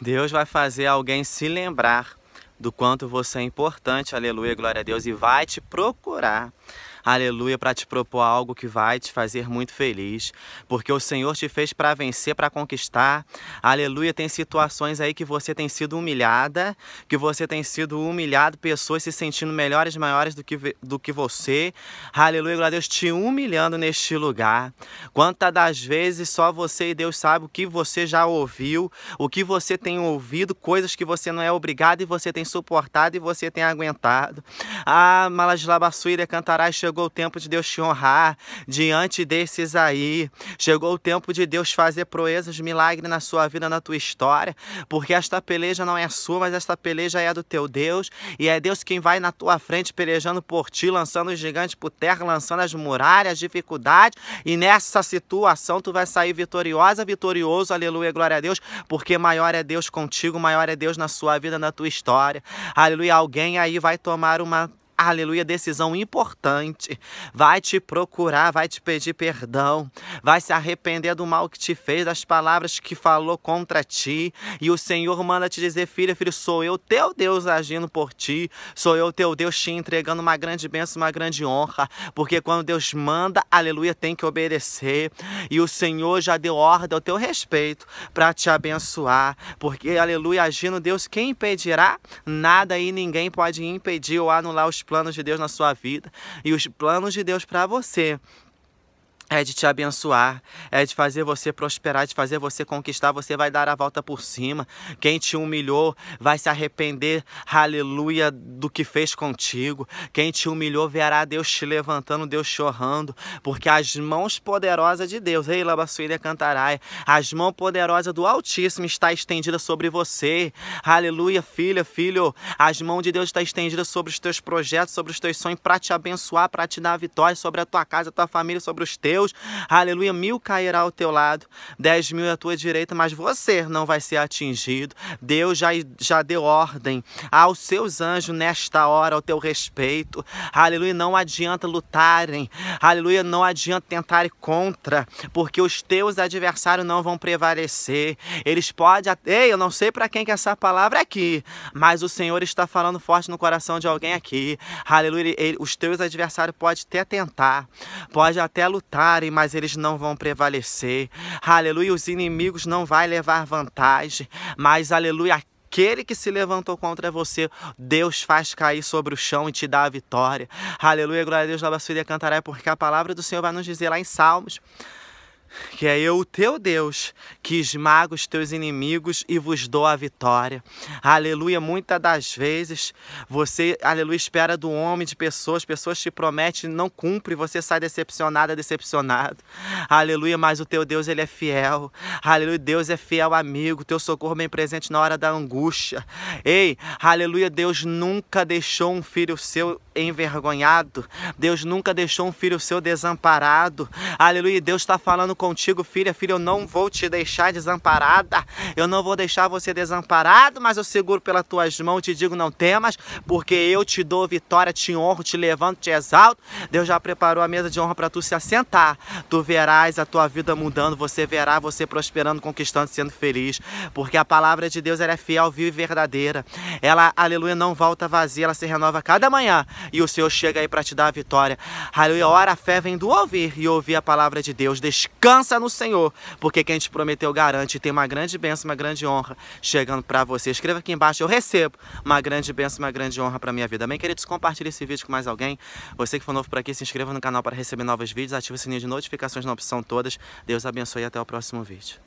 Deus vai fazer alguém se lembrar do quanto você é importante, aleluia, glória a Deus, e vai te procurar aleluia, para te propor algo que vai te fazer muito feliz, porque o Senhor te fez para vencer, para conquistar, aleluia. Tem situações aí que você tem sido humilhada, que você tem sido humilhado, pessoas se sentindo melhores, maiores do que, do que você, aleluia, glória a Deus, te humilhando neste lugar. Quantas das vezes só você e Deus sabe o que você já ouviu, o que você tem ouvido, coisas que você não é obrigado e você tem suportado e você tem aguentado. Ah, Malagilabaçuíra cantará e chegou chegou o tempo de Deus te honrar diante desses aí. Chegou o tempo de Deus fazer proezas, milagre na sua vida, na tua história, porque esta peleja não é sua, mas esta peleja é do teu Deus, e é Deus quem vai na tua frente pelejando por ti, lançando os gigantes por terra, lançando as muralhas, as dificuldades, e nessa situação tu vai sair vitoriosa, vitorioso, aleluia, glória a Deus, porque maior é Deus contigo, maior é Deus na sua vida, na tua história. Aleluia, alguém aí vai tomar uma aleluia, decisão importante. Vai te procurar, vai te pedir perdão, vai se arrepender do mal que te fez, das palavras que falou contra ti. E o Senhor manda te dizer, filha, filho, sou eu teu Deus agindo por ti, sou eu teu Deus te entregando uma grande bênção, uma grande honra, porque quando Deus manda, aleluia, tem que obedecer. E o Senhor já deu ordem ao teu respeito para te abençoar, porque aleluia, agindo Deus, quem impedirá? Nada e ninguém pode impedir ou anular os planos de Deus na sua vida e os planos de Deus para você é de te abençoar, é de fazer você prosperar, de fazer você conquistar, você vai dar a volta por cima. Quem te humilhou vai se arrepender, aleluia, do que fez contigo. Quem te humilhou verá Deus te levantando, Deus chorando, porque as mãos poderosas de Deus, ei, Labassuília Cantarai, as mãos poderosas do Altíssimo está estendida sobre você. Aleluia, filha, filho, as mãos de Deus está estendida sobre os teus projetos, sobre os teus sonhos, para te abençoar, para te dar vitória sobre a tua casa, a tua família, sobre os teus. Deus, aleluia, mil cairá ao teu lado, dez mil à tua direita, mas você não vai ser atingido. Deus já, já deu ordem aos seus anjos nesta hora, ao teu respeito. Aleluia, não adianta lutarem, aleluia, não adianta tentar ir contra, porque os teus adversários não vão prevalecer. Eles podem até, eu não sei para quem que é essa palavra é aqui, mas o Senhor está falando forte no coração de alguém aqui. Aleluia, ele, ele, os teus adversários podem até tentar, pode até lutar, lutarem, mas eles não vão prevalecer. Aleluia, os inimigos não vão levar vantagem, mas aleluia, aquele que se levantou contra você, Deus faz cair sobre o chão e te dá a vitória. Aleluia, glória a Deus, lava sua cantará, porque a palavra do Senhor vai nos dizer lá em Salmos que é eu, o teu Deus, que esmago os teus inimigos e vos dou a vitória. Aleluia, muitas das vezes você, aleluia, espera do homem, de pessoas, pessoas te prometem, não cumpre, você sai decepcionada, decepcionado. Aleluia, mas o teu Deus, ele é fiel. Aleluia, Deus é fiel amigo, teu socorro bem presente na hora da angústia. Ei, aleluia, Deus nunca deixou um filho seu envergonhado. Deus nunca deixou um filho seu desamparado. Aleluia, Deus está falando contigo, filha. Filha, eu não vou te deixar desamparada. Eu não vou deixar você desamparado, mas eu seguro pelas tuas mãos. Te digo, não temas, porque eu te dou vitória, te honro, te levanto, te exalto. Deus já preparou a mesa de honra para tu se assentar. Tu verás a tua vida mudando, você verá você prosperando, conquistando, sendo feliz. Porque a palavra de Deus ela é fiel, viva e verdadeira. Ela, aleluia, não volta vazia, ela se renova cada manhã. E o Senhor chega aí para te dar a vitória. Aleluia, ora a fé vem do ouvir e ouvir a palavra de Deus. Descansa Descansa no Senhor, porque quem te prometeu garante. Tem uma grande bênção, uma grande honra chegando para você. Escreva aqui embaixo, eu recebo uma grande bênção, uma grande honra para minha vida. Amém, queridos, compartilhe esse vídeo com mais alguém. Você que for novo por aqui, se inscreva no canal para receber novos vídeos. Ative o sininho de notificações na opção todas. Deus abençoe e até o próximo vídeo.